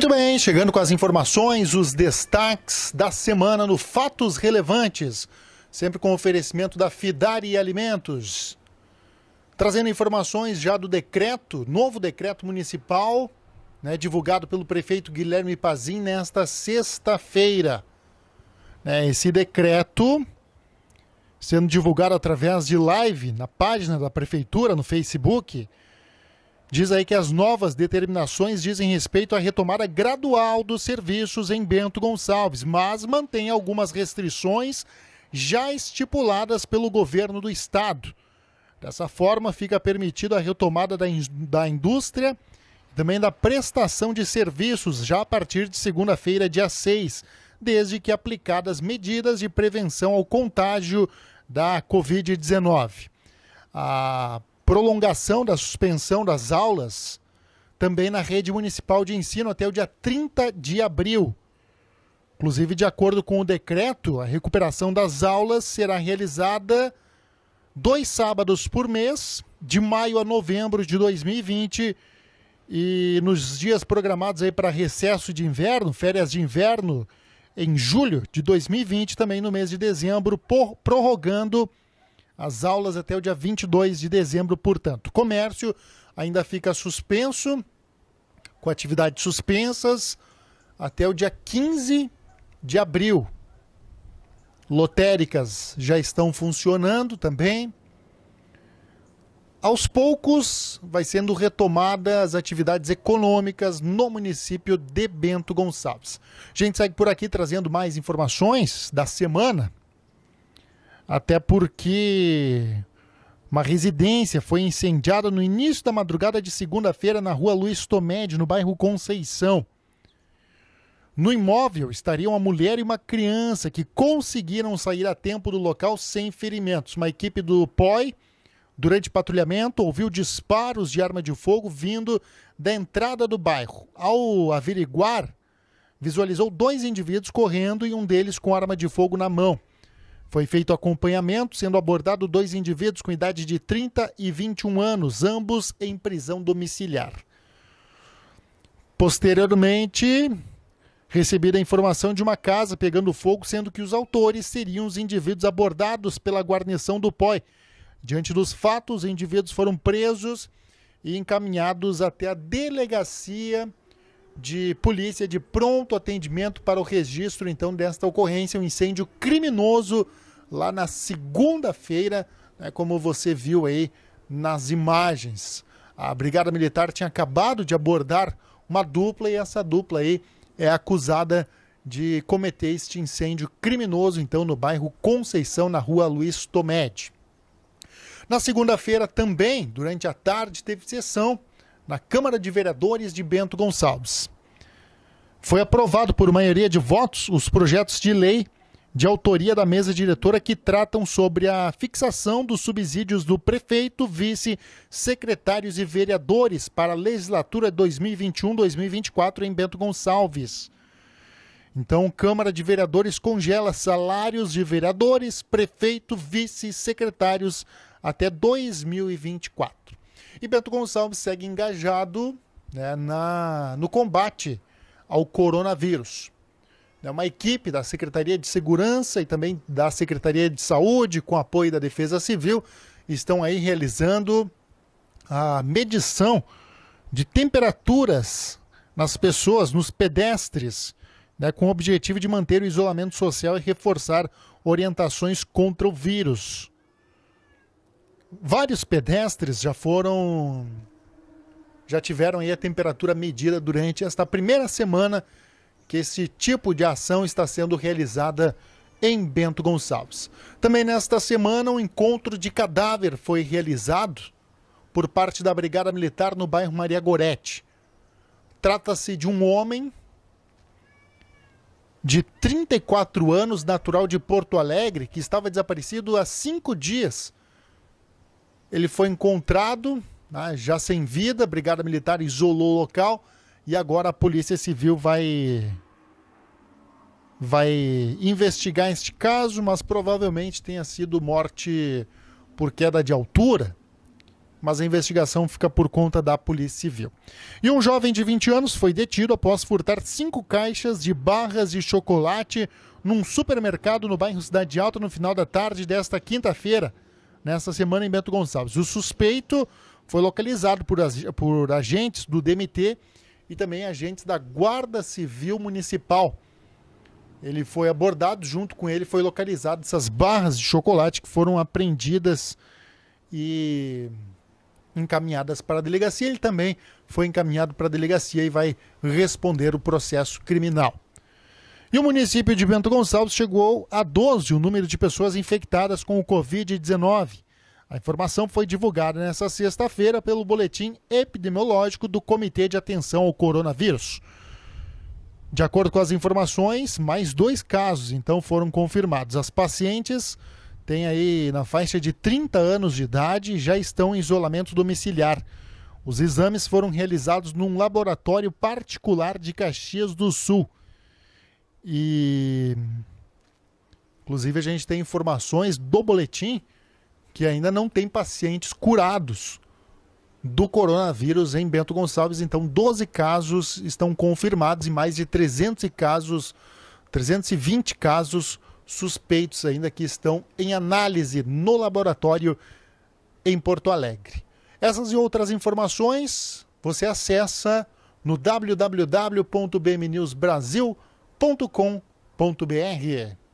Muito bem, chegando com as informações, os destaques da semana no Fatos Relevantes, sempre com oferecimento da Fidari Alimentos. Trazendo informações já do decreto, novo decreto municipal, né, divulgado pelo prefeito Guilherme Pazin nesta sexta-feira. Né, esse decreto sendo divulgado através de live na página da prefeitura, no Facebook, diz aí que as novas determinações dizem respeito à retomada gradual dos serviços em Bento Gonçalves, mas mantém algumas restrições já estipuladas pelo governo do estado. Dessa forma, fica permitida a retomada da, in da indústria e também da prestação de serviços já a partir de segunda-feira, dia 6, desde que aplicadas medidas de prevenção ao contágio da Covid-19. A prolongação da suspensão das aulas também na rede municipal de ensino até o dia 30 de abril. Inclusive, de acordo com o decreto, a recuperação das aulas será realizada dois sábados por mês, de maio a novembro de 2020. E nos dias programados aí para recesso de inverno, férias de inverno, em julho de 2020, também no mês de dezembro, por, prorrogando as aulas até o dia 22 de dezembro, portanto. Comércio ainda fica suspenso, com atividades suspensas, até o dia 15 de abril. Lotéricas já estão funcionando também. Aos poucos, vai sendo retomada as atividades econômicas no município de Bento Gonçalves. A gente segue por aqui trazendo mais informações da semana. Até porque uma residência foi incendiada no início da madrugada de segunda-feira na rua Luiz Tomedi, no bairro Conceição. No imóvel estariam uma mulher e uma criança que conseguiram sair a tempo do local sem ferimentos. Uma equipe do POI, durante patrulhamento, ouviu disparos de arma de fogo vindo da entrada do bairro. Ao averiguar, visualizou dois indivíduos correndo e um deles com arma de fogo na mão. Foi feito acompanhamento, sendo abordado dois indivíduos com idade de 30 e 21 anos, ambos em prisão domiciliar. Posteriormente, recebida a informação de uma casa pegando fogo, sendo que os autores seriam os indivíduos abordados pela guarnição do POI. Diante dos fatos, os indivíduos foram presos e encaminhados até a delegacia de polícia de pronto atendimento para o registro então desta ocorrência, um incêndio criminoso lá na segunda-feira, né, como você viu aí nas imagens. A Brigada Militar tinha acabado de abordar uma dupla e essa dupla aí é acusada de cometer este incêndio criminoso então no bairro Conceição, na rua Luiz Tomete. Na segunda-feira também, durante a tarde, teve sessão na Câmara de Vereadores de Bento Gonçalves. Foi aprovado por maioria de votos os projetos de lei de autoria da mesa diretora que tratam sobre a fixação dos subsídios do prefeito, vice, secretários e vereadores para a legislatura 2021-2024 em Bento Gonçalves. Então, Câmara de Vereadores congela salários de vereadores, prefeito, vice, secretários até 2024. E Bento Gonçalves segue engajado né, na, no combate ao coronavírus. É uma equipe da Secretaria de Segurança e também da Secretaria de Saúde, com apoio da Defesa Civil, estão aí realizando a medição de temperaturas nas pessoas, nos pedestres, né, com o objetivo de manter o isolamento social e reforçar orientações contra o vírus. Vários pedestres já foram. já tiveram aí a temperatura medida durante esta primeira semana que esse tipo de ação está sendo realizada em Bento Gonçalves. Também nesta semana, um encontro de cadáver foi realizado por parte da Brigada Militar no bairro Maria Gorete. Trata-se de um homem de 34 anos, natural de Porto Alegre, que estava desaparecido há cinco dias ele foi encontrado, né, já sem vida, a Brigada Militar isolou o local e agora a Polícia Civil vai vai investigar este caso, mas provavelmente tenha sido morte por queda de altura. Mas a investigação fica por conta da Polícia Civil. E um jovem de 20 anos foi detido após furtar cinco caixas de barras de chocolate num supermercado no bairro Cidade Alta no final da tarde desta quinta-feira nessa semana em Bento Gonçalves. O suspeito foi localizado por, por agentes do DMT e também agentes da Guarda Civil Municipal. Ele foi abordado, junto com ele foi localizado essas barras de chocolate que foram apreendidas e encaminhadas para a delegacia. Ele também foi encaminhado para a delegacia e vai responder o processo criminal. E o município de Bento Gonçalves chegou a 12 o número de pessoas infectadas com o Covid-19. A informação foi divulgada nesta sexta-feira pelo Boletim Epidemiológico do Comitê de Atenção ao Coronavírus. De acordo com as informações, mais dois casos então foram confirmados. As pacientes têm aí na faixa de 30 anos de idade e já estão em isolamento domiciliar. Os exames foram realizados num laboratório particular de Caxias do Sul. E inclusive a gente tem informações do boletim que ainda não tem pacientes curados do coronavírus em Bento Gonçalves. Então, 12 casos estão confirmados e mais de 300 casos, 320 casos suspeitos ainda que estão em análise no laboratório em Porto Alegre. Essas e outras informações você acessa no www.bmnewsbrasil.com www.cultura.com.br.